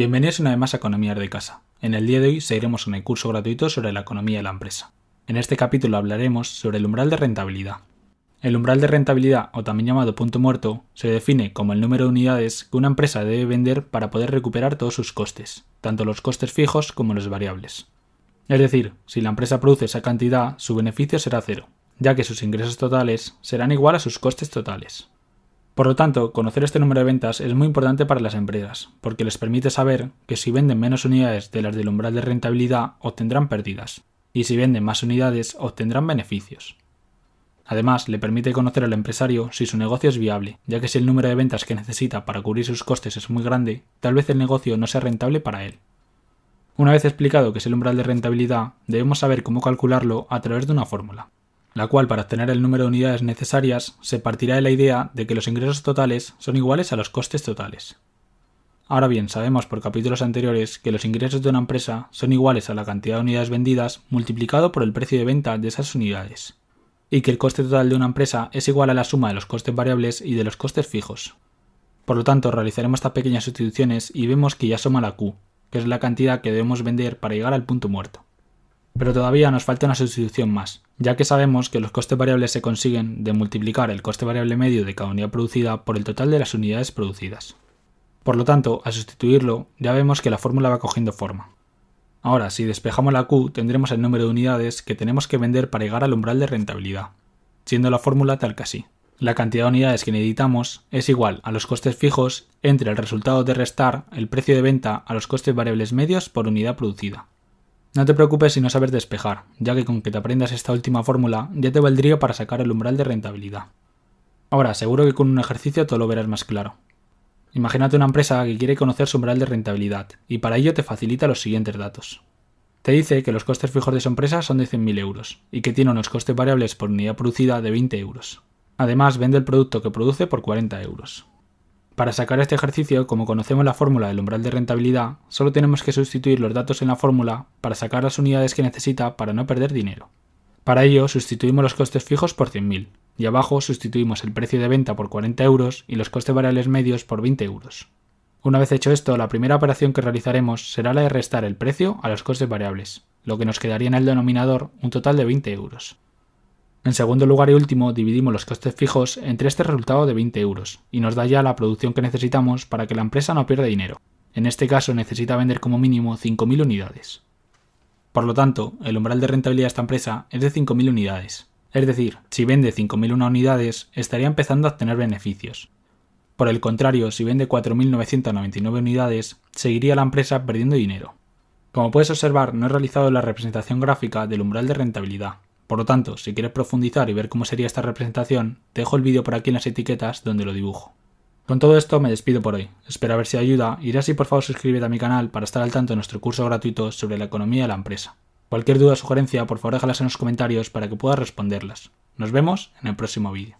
Bienvenidos una vez más a Economía de Casa. En el día de hoy seguiremos con el curso gratuito sobre la economía de la empresa. En este capítulo hablaremos sobre el umbral de rentabilidad. El umbral de rentabilidad, o también llamado punto muerto, se define como el número de unidades que una empresa debe vender para poder recuperar todos sus costes, tanto los costes fijos como los variables. Es decir, si la empresa produce esa cantidad, su beneficio será cero, ya que sus ingresos totales serán igual a sus costes totales. Por lo tanto, conocer este número de ventas es muy importante para las empresas, porque les permite saber que si venden menos unidades de las del umbral de rentabilidad obtendrán pérdidas, y si venden más unidades obtendrán beneficios. Además, le permite conocer al empresario si su negocio es viable, ya que si el número de ventas que necesita para cubrir sus costes es muy grande, tal vez el negocio no sea rentable para él. Una vez explicado qué es el umbral de rentabilidad, debemos saber cómo calcularlo a través de una fórmula la cual para obtener el número de unidades necesarias se partirá de la idea de que los ingresos totales son iguales a los costes totales. Ahora bien, sabemos por capítulos anteriores que los ingresos de una empresa son iguales a la cantidad de unidades vendidas multiplicado por el precio de venta de esas unidades, y que el coste total de una empresa es igual a la suma de los costes variables y de los costes fijos. Por lo tanto, realizaremos estas pequeñas sustituciones y vemos que ya suma la Q, que es la cantidad que debemos vender para llegar al punto muerto. Pero todavía nos falta una sustitución más, ya que sabemos que los costes variables se consiguen de multiplicar el coste variable medio de cada unidad producida por el total de las unidades producidas. Por lo tanto, al sustituirlo, ya vemos que la fórmula va cogiendo forma. Ahora, si despejamos la Q, tendremos el número de unidades que tenemos que vender para llegar al umbral de rentabilidad, siendo la fórmula tal que así. La cantidad de unidades que necesitamos es igual a los costes fijos entre el resultado de restar el precio de venta a los costes variables medios por unidad producida. No te preocupes si no sabes despejar, ya que con que te aprendas esta última fórmula ya te valdría para sacar el umbral de rentabilidad. Ahora, seguro que con un ejercicio todo lo verás más claro. Imagínate una empresa que quiere conocer su umbral de rentabilidad, y para ello te facilita los siguientes datos. Te dice que los costes fijos de su empresa son de 100.000 euros, y que tiene unos costes variables por unidad producida de 20 euros. Además, vende el producto que produce por 40 euros. Para sacar este ejercicio, como conocemos la fórmula del umbral de rentabilidad, solo tenemos que sustituir los datos en la fórmula para sacar las unidades que necesita para no perder dinero. Para ello, sustituimos los costes fijos por 100.000, y abajo sustituimos el precio de venta por 40 euros y los costes variables medios por 20 euros. Una vez hecho esto, la primera operación que realizaremos será la de restar el precio a los costes variables, lo que nos quedaría en el denominador un total de 20 euros. En segundo lugar y último, dividimos los costes fijos entre este resultado de 20 euros, y nos da ya la producción que necesitamos para que la empresa no pierda dinero. En este caso necesita vender como mínimo 5.000 unidades. Por lo tanto, el umbral de rentabilidad de esta empresa es de 5.000 unidades. Es decir, si vende 5.001 unidades, estaría empezando a obtener beneficios. Por el contrario, si vende 4.999 unidades, seguiría la empresa perdiendo dinero. Como puedes observar, no he realizado la representación gráfica del umbral de rentabilidad, por lo tanto, si quieres profundizar y ver cómo sería esta representación, te dejo el vídeo por aquí en las etiquetas donde lo dibujo. Con todo esto me despido por hoy. Espero ver si ayuda y así por favor suscríbete a mi canal para estar al tanto de nuestro curso gratuito sobre la economía de la empresa. Cualquier duda o sugerencia por favor déjalas en los comentarios para que pueda responderlas. Nos vemos en el próximo vídeo.